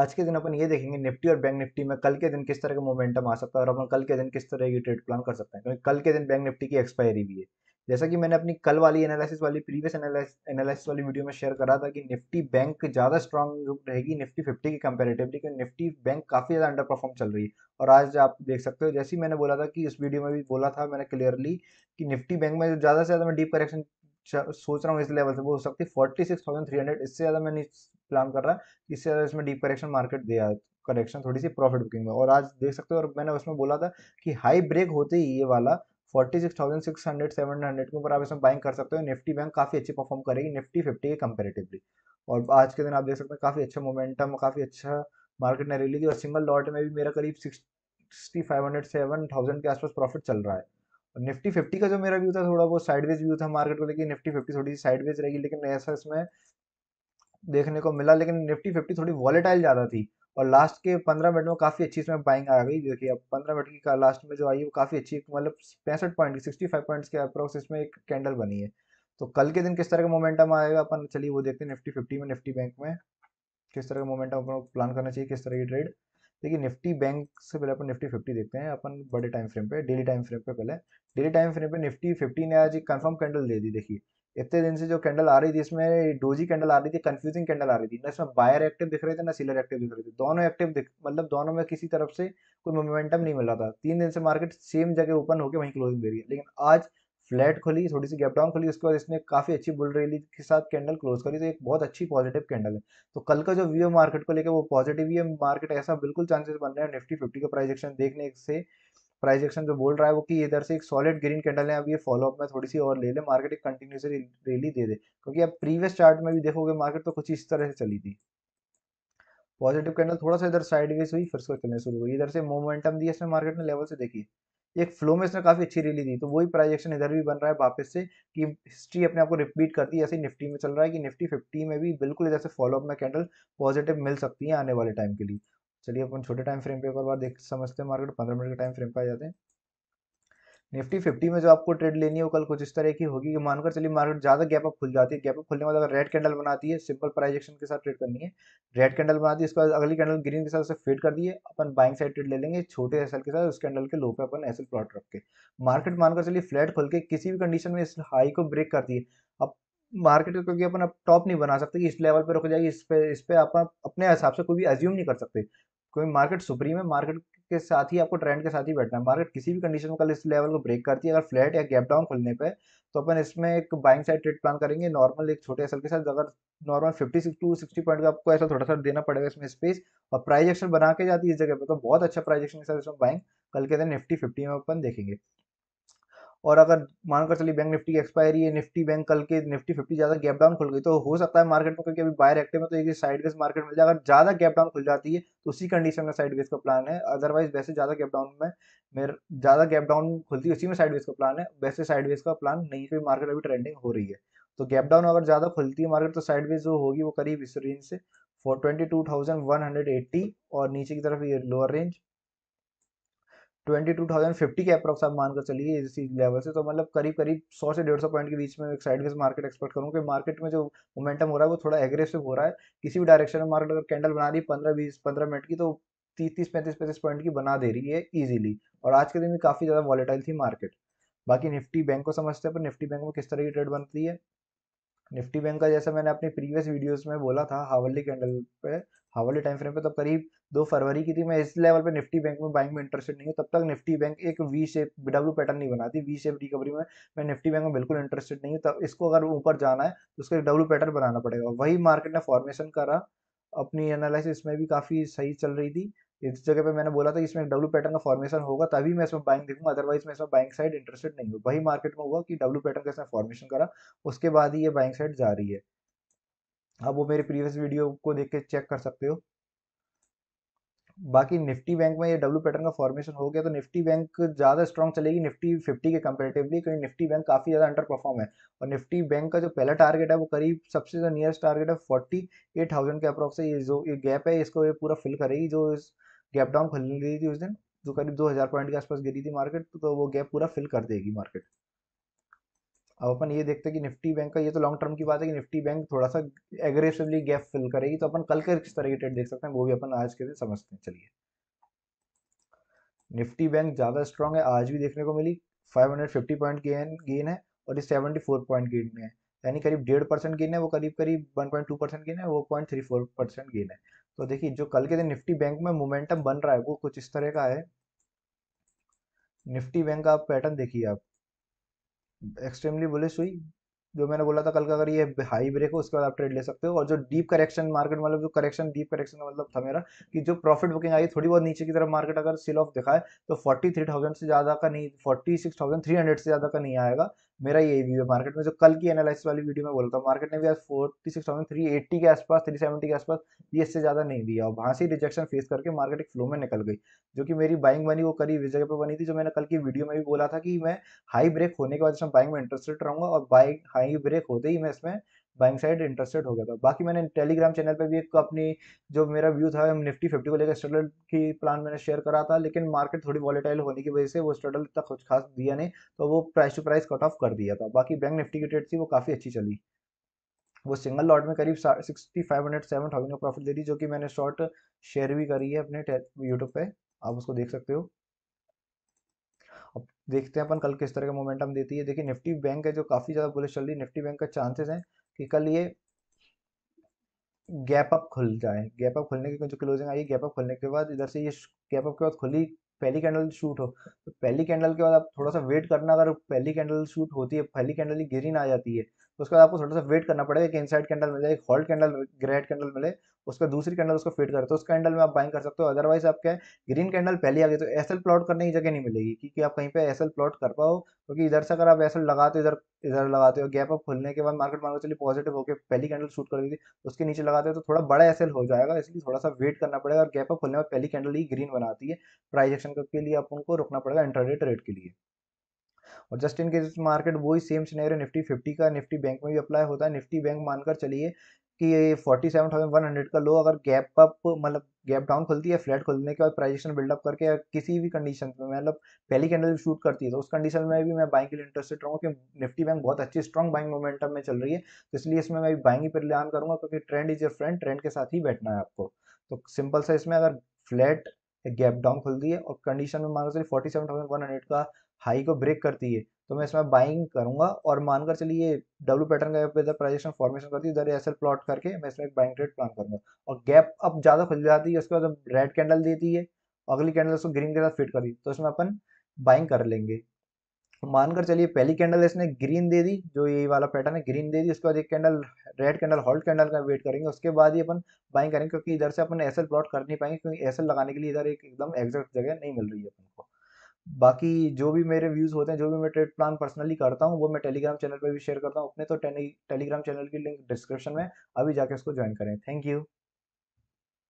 आज के दिन अपन ये देखेंगे निफ्टी और बैंक निफ्टी में कल के दिन किस तरह का मोमेंटम आ सकता है और अपन कल के दिन किस तरह की ट्रेड प्लान कर सकते हैं क्योंकि कल के दिन बैंक निफ्टी की एक्सपायरी भी है जैसा कि मैंने अपनी कल वाली एनालिसिस वाली प्रीवियस एनालिसिस वाली वीडियो में शेयर करा था कि निफ्टी बैंक ज़्यादा स्ट्रांग रहेगी निफ्टी फिफ्टी की कंपेरेटिवली क्योंकि निफ्टी बैंक काफ़ी ज़्यादा अंडर परफॉर्म चल रही है और आज आप देख सकते हो जैसे ही मैंने बोला था कि उस वीडियो में भी बोला था मैंने क्लियरली कि निफ्टी बैंक में ज़्यादा से ज़्यादा मैं डीप करेक्शन सोच रहा हूँ इस लेवल से वो हो सकती है forty six thousand three hundred इससे ज़्यादा मैं प्लान कर रहा है इससे ज़्यादा इसमें डीप करेक्शन मार्केट दिया करेक्शन थोड़ी सी प्रॉफिट बुकिंग में और आज देख सकते हो और मैंने उसमें बोला था कि हाई ब्रेक होते ही ये वाला forty six thousand six hundred seven hundred के ऊपर आप इसमें बाइंग कर सकते हो निफ्टी बैंक काफ़ी अच्छी परफॉर्म करेगी निफ्टी फिफ्टी के कंपेरेटिवली और आज के दिन आप देख सकते हैं काफ़ी अच्छा मोमेंटम काफ़ी अच्छा मार्केट ने रैली दी और सिंगल लॉट में भी मेरा करीब sixty five hundred seven thousand के आसपास प्रॉफिट चल रहा है और निफ्टी फिफ्टी का जो मेरा व्यू था थोड़ा वो साइडवेज व्यू था मार्केट को लेकिन निफ्टी फिफ्टी थोड़ी सी साइडवेज रहेगी लेकिन ऐसा इसमें देखने को मिला लेकिन निफ्टी फिफ्टी थोड़ी वॉलेटाइल ज़्यादा थी और लास्ट के पंद्रह मिनट में काफ़ी अच्छी इसमें बाइंग आ गई देखिए अब पंद्रह मिनट की लास्ट में जो आई वो काफ़ी अच्छी मतलब पैंसठ पॉइंट सिक्सटी फाइव पॉइंट्स के अप्रोक्स इसमें एक कैंडल बनी है तो कल के दिन किस तरह का मोमेंटम आएगा अपन चलिए वो देखते हैं निफ्टी फिफ्टी में निफ्टी बैंक में किस तरह का मोमेंटम अपन प्लान करना चाहिए किस तरह की ट्रेड देखिए निफ्टी बैंक से पहले अपन निफ्टी फिफ्टी देखते हैं अपन बड़े टाइम फ्रेम पे डेली टाइम फ्रेम पे पहले डेली टाइम फ्रेम पे निफ्टी फिफ्टी ने आज एक कन्फर्म कैंडल दे दी देखिए इतने दिन से जो कैंडल आ रही थी इसमें डोजी कैंडल आ रही थी कंफ्यूजिंग कैंडल आ रही थी ना इसमें बायर एक्टिव दिख रहे थे ना सिलर एक्टिव दिख रहे थे दोनों एक्टिव दिख मतलब दोनों में किसी तरफ से कोई मोमेंटम नहीं मिल रहा था तीन दिन से मार्केट सेम जगह ओपन होकर वहीं क्लोजिंग दे रही है लेकिन आज फ्लैट खुली थोड़ी सी गैप डाउन उसके बाद इसने काफ़ी अच्छी बुल रैली के साथ कैंडल क्लोज करी तो एक बहुत अच्छी पॉजिटिव कैंडल है तो कल का जो व्यू मार्केट को लेकर वो पॉजिटिव ही है मार्केट ऐसा बिल्कुल चांसेस बन रहे हैं निफ्टी फिफ्टी का प्राइजेक्शन देखने से प्राइस एक्शन जो बोल रहा है वो कि इधर से एक सॉलिड ग्रीन कैंडल है अब ये फॉलोअप में थोड़ी सी और ले ले मार्केट एक कंटिन्यूस रैली दे दे क्योंकि अब प्रीवियस चार्ट में भी देखोगे मार्केट तो कुछ इस तरह से चली थी पॉजिटिव कैंडल थोड़ा सा इधर साइडवेज हुई फिर उसको चलने शुरू हुई इधर से मोमेंटम दिया इसमें मार्केट ने लेवल से देखिए एक फ्लो में इसने काफी अच्छी रैली दी तो वही प्राइजेक्शन इधर भी बन रहा है वापस से कि हिस्ट्री अपने आप को रिपीट करती है ऐसे निफ्टी में चल रहा है कि निफ्टी फिफ्टी में भी बिल्कुल इधर से फॉलोअप में कैंडल पॉजिटिव मिल सकती है आने वाले टाइम के लिए चलिए अपन छोटे टाइम फ्रेम पे एक बार देख समझते हैं मार्केट पंद्रह मिनट के टाइम फ्रेम पे आ जाते हैं निफ्टी फिफ्टी में जो आपको ट्रेड लेनी है वो कल कुछ इस तरह की होगी कि मानकर चलिए मार्केट ज्यादा गैप अप खुल जाती है गैप अप खुलने के बाद अगर रेड कैंडल बनाती है सिंपल प्राइजेक्शन के साथ ट्रेड करनी है रेड कैंडल बनाती है इसके बाद अगली कैंडल ग्रीन के साथ फेड कर दिए अपन बाइंग साइड ट्रेड ले लेंगे छोटे एसल के साथ उस कैंडल के लो पे अपन एसल प्लॉट रख के मार्केट मानकर चलिए फ्लैट खोल के किसी भी कंडीशन में इस हाई को ब्रेक कर दिए अब मार्केट क्योंकि अपन अब टॉप नहीं बना सकते कि इस लेवल पे रुक जाएगी इस पे इस पे आप अपने हिसाब से कोई भी एज्यूम नहीं कर सकते क्योंकि मार्केट सुप्रीम है मार्केट के साथ ही आपको ट्रेंड के साथ ही बैठना है मार्केट किसी भी कंडीशन में कल इस लेवल को ब्रेक करती है अगर फ्लैट या गैप डाउन खुलने पे तो अपन इसमें एक बाइंग साइड ट्रेड प्लान करेंगे नॉर्मल एक छोटे एसल के साथ अगर normal fifty six to sixty point का आपको ऐसा थोड़ा सा देना पड़ेगा इसमें स्पेस और प्राइजेक्शन बना के जाती है इस जगह पर तो बहुत अच्छा प्राइजेक्शन के साथ इसमें बाइंग कल के दिन निफ्टी फिफ्टी में अपन देखेंगे और अगर मानकर चलिए बैंक निफ्टी की एक्सपायरी है निफ्टी बैंक कल के निफ्टी फिफ्टी ज़्यादा गैप डाउन खुल गई तो हो सकता है मार्केट में क्योंकि अभी बायर एक्टिव में तो एक साइड वेज मार्केट मिल जाए अगर ज़्यादा गैप डाउन खुल जाती है तो उसी कंडीशन में साइड वेज का प्लान है अदरवाइज वैसे ज़्यादा गैप डाउन में मेरे ज़्यादा गैप डाउन खुलती है उसी में साइड वेज का प्लान है वैसे साइड वेज का प्लान नहीं क्योंकि मार्केट अभी ट्रेंडिंग हो रही है तो गैप डाउन अगर ज़्यादा खुलती है मार्केट तो साइड वेज जो होगी वो करीब इस रेंज से four twenty two thousand one hundred eighty और नीचे की तरफ ये lower range twenty two thousand fifty के अप्रॉक्स आप मानकर चलिए इसी लेवल से तो मतलब करीब करीब सौ से डेढ़ सौ पॉइंट के बीच में एक साइड मार्केट एक्सपेक्ट करूँ कि मार्केट में जो मोमेंटम हो रहा है वो थोड़ा एग्रेसिव हो रहा है किसी भी डायरेक्शन में मार्केट अगर कैंडल बना रही है पंद्रह बीस पंद्रह मिनट की तो तीस तीस पैंतीस पैंतीस पॉइंट की बना दे रही है ईजिली और आज के दिन में काफ़ी ज़्यादा वॉलेटाइल थी मार्केट बाकी निफ्टी बैंक को समझते हैं पर निफ्टी बैंक में किस तरह की ट्रेड बनती है निफ्टी बैंक का जैसा मैंने अपनी प्रीवियस वीडियोस में बोला था हावली कैंडल पे हवाले टाइम फ्रेम पे तब तो करीब दो फरवरी की थी मैं इस लेवल पे निफ्टी बैंक में बाइंग में इंटरेस्टेड नहीं हूँ तब तक निफ्टी बैंक एक वी शेप डब्ल्यू पैटर्न नहीं बनाती वी शेप रिकवरी में मैं निफ्टी बैंक में बिल्कुल इंटरेस्टेड नहीं हूँ तब इसको अगर ऊपर जाना है तो उसका डब्ल्यू पैटर्न बनाना पड़ेगा वही मार्केट ने फॉर्मेशन करा अपनी एनालिसिस में भी काफ़ी सही चल रही थी इस जगह पे मैंने बोला था कि इसमें डब्ल्यू पैटर्न का फॉर्मेशन होगा तभी मैं इसमें बाइंग देखूंगा अदरवाइज मैं इसमें बाइंग साइड इंटरेस्टेड नहीं हूँ वही मार्केट में हुआ कि डब्ल्यू पैटर्न का इसमें फॉर्मेशन करा उसके बाद ही ये बाइंग साइड जा रही है आप वो मेरे प्रीवियस वीडियो को देख के चेक कर सकते हो बाकी निफ्टी बैंक में ये डब्ल्यू पैटर्न का फॉर्मेशन हो गया तो निफ्टी बैंक ज़्यादा स्ट्रॉन्ग चलेगी निफ्टी फिफ्टी के कंपेरेटिवली क्योंकि निफ्टी बैंक काफ़ी ज़्यादा अंडर परफॉर्म है और निफ्टी बैंक का जो पहला टारगेट है वो करीब सबसे ज्यादा नियरस्ट टारगेट है फोर्टी एट थाउजेंड के अप्रॉक्स ये जो ये गैप है इसको ये पूरा फिल करेगी जो इस गैप डाउन खुल गई थी उस दिन जो करीब दो हज़ार पॉइंट के आसपास गिरी थी मार्केट तो वो गैप पूरा फिल कर देगी मार्केट अब अपन ये देखते हैं कि निफ्टी बैंक का ये तो लॉन्ग टर्म की बात है कि निफ्टी बैंक थोड़ा सा एग्रेसिवली गैप फिल करेगी तो अपन कल के किस तरह की ट्रेड देख सकते हैं वो भी अपन आज के दिन समझते हैं चलिए निफ्टी बैंक ज़्यादा स्ट्रॉन्ग है आज भी देखने को मिली 550 पॉइंट गेन गेन है और ये 74 पॉइंट गेन में है यानी करीब डेढ़ परसेंट गेन है वो करीब करीब 1.2 परसेंट गेन है वो point three four percent gain है तो देखिए जो कल के दिन निफ्टी बैंक में मोमेंटम बन रहा है वो कुछ इस तरह का है निफ्टी बैंक का पैटर्न देखिए आप एक्सट्रीमली बुलिश हुई जो मैंने बोला था कल का अगर ये हाई ब्रेक हो उसके बाद आप ट्रेड ले सकते हो और जो डीप करेक्शन मार्केट मतलब जो करेक्शन डीप करेक्शन का मतलब था मेरा कि जो प्रॉफिट बुकिंग आई थोड़ी बहुत नीचे की तरफ मार्केट अगर सेल ऑफ दिखाए तो फोर्टी थ्री थाउजेंड से ज़्यादा का नहीं forty six thousand three hundred से ज़्यादा का नहीं आएगा मेरा ये व्यू है मार्केट में जो कल की एनालिसिस वाली वीडियो में बोला था मार्केट ने भी आज forty six thousand three eighty के आसपास थ्री सेवेंटी के आसपास ये इससे ज़्यादा नहीं दिया और वहाँ से रिजेक्शन फेस करके मार्केट एक फ्लो में निकल गई जो कि मेरी बाइंग बनी वो करीब इस जगह पर बनी थी जो मैंने कल की वीडियो में भी बोला था कि मैं हाई ब्रेक होने के बाद इसमें बाइंग में इंटरेस्टेड रहूँगा और बाइक हाई ब्रेक होते ही मैं इसमें बाइंग साइड इंटरेस्टेड हो गया था बाकी मैंने टेलीग्राम चैनल पे भी एक अपनी जो मेरा व्यू था निफ्टी फिफ्टी को लेकर स्ट्रगल की प्लान मैंने शेयर करा था लेकिन मार्केट थोड़ी वॉलेटाइल होने की वजह से वो स्ट्रगल इतना कुछ खास दिया नहीं तो वो price to price cut off कर दिया था बाकी बैंक निफ्टी की ट्रेड थी वो काफ़ी अच्छी चली वो सिंगल लॉट में करीब sixty five hundred seven thousand का प्रॉफिट दे दी जो कि मैंने शॉर्ट शेयर भी करी है अपने यूट्यूब पे आप उसको देख सकते हो अब देखते हैं अपन कल किस तरह का मोमेंटम देती है देखिए निफ्टी बैंक है जो काफ़ी ज़्यादा बुलिश चल रही है निफ्टी बैंक का चांसेस हैं कि कल ये गैप अप खुल जाए गैप अप खुलने के जो क्लोजिंग आई गैप अप खुलने के बाद इधर से ये गैप अप के बाद खुली पहली कैंडल शूट हो तो पहली कैंडल के बाद आप थोड़ा सा वेट करना अगर पहली कैंडल शूट होती है पहली कैंडल ही गिरी ना आ जाती है उसके बाद आपको थोड़ा सा वेट करना पड़ेगा एक इनसाइड कैंडल मिले एक हॉल्ट कैंडल ग्रेड कैंडल मिले उसका बाद दूसरी कैंडल उसको फिट करते हो उस कैंडल में आप बाइंग कर सकते हो अदरवाइज आप क्या ग्रीन कैंडल पहले आ गई तो एसएल प्लॉट करने की जगह नहीं मिलेगी क्योंकि आप कहीं पे एसएल प्लॉट कर पाओ क्योंकि इधर से अगर आप एसएल लगाते हो इधर इधर लगाते हो गैप अप खुलने के बाद मार्केट मार्केट चलिए पॉजिटिव होकर पहली कैंडल शूट कर दी उसके नीचे लगाते हो तो थोड़ा बड़ा एस हो जाएगा इसलिए थोड़ा सा वेट करना पड़ेगा और गैप अप खुलने में पहली कैंडल ही ग्रीन बनाती है प्राइजेक्शन के लिए आप उनको रुकना पड़ेगा इंटरनेट रेट के लिए और जस्ट इन केस मार्केट वही सेम सिनेरियो निफ्टी फिफ्टी का निफ्टी बैंक में भी अप्लाई होता है निफ्टी बैंक मानकर चलिए कि ये forty seven thousand one hundred का लो अगर गैप अप मतलब गैप डाउन खुलती है फ्लैट खुलने के बाद प्राइजेशन बिल्डअप करके किसी भी कंडीशन में मतलब पहली कैंडल शूट करती है तो उस कंडीशन में भी मैं बाइंग के लिए इंटरेस्टेड रहूँगा कि निफ्टी बैंक बहुत अच्छी स्ट्रॉन्ग बाइंग मोमेंटम में चल रही है तो इसलिए इसमें मैं भी बाइंग ही प्रिलान करूँगा क्योंकि trend is your friend trend के साथ ही बैठना है आपको तो सिंपल सा इसमें अगर फ्लैट गैप डाउन खुलती है और कंडीशन में मानो चलिए forty seven thousand one hundred का हाई को ब्रेक करती है तो मैं इसमें बाइंग करूंगा और मानकर चलिए डब्ल्यू पैटर्न का इधर प्राइजेशन फॉर्मेशन करती है इधर एस प्लॉट करके मैं इसमें एक बाइंग ट्रेड प्लान करूंगा और गैप अब ज़्यादा खुल जाती है उसके बाद रेड कैंडल देती है अगली कैंडल उसको ग्रीन के साथ फिट कर दी तो इसमें अपन बाइंग कर लेंगे मानकर चलिए पहली कैंडल इसने ग्रीन दे दी जो ये वाला पैटर्न है ग्रीन दे दी उसके बाद एक candle red candle halt candle का वेट करेंगे उसके बाद ही अपन बाइंग करेंगे क्योंकि इधर से अपन एस प्लॉट कर नहीं पाएंगे क्योंकि एस लगाने के लिए इधर एक एकदम एग्जैक्ट जगह नहीं मिल रही है अपन को बाकी जो भी मेरे व्यूज़ होते हैं जो भी मैं ट्रेड प्लान पर्सनली करता हूँ वो मैं टेलीग्राम चैनल पर भी शेयर करता हूँ अपने तो टेलीग्राम चैनल की लिंक डिस्क्रिप्शन में अभी जाके उसको ज्वाइन करें थैंक यू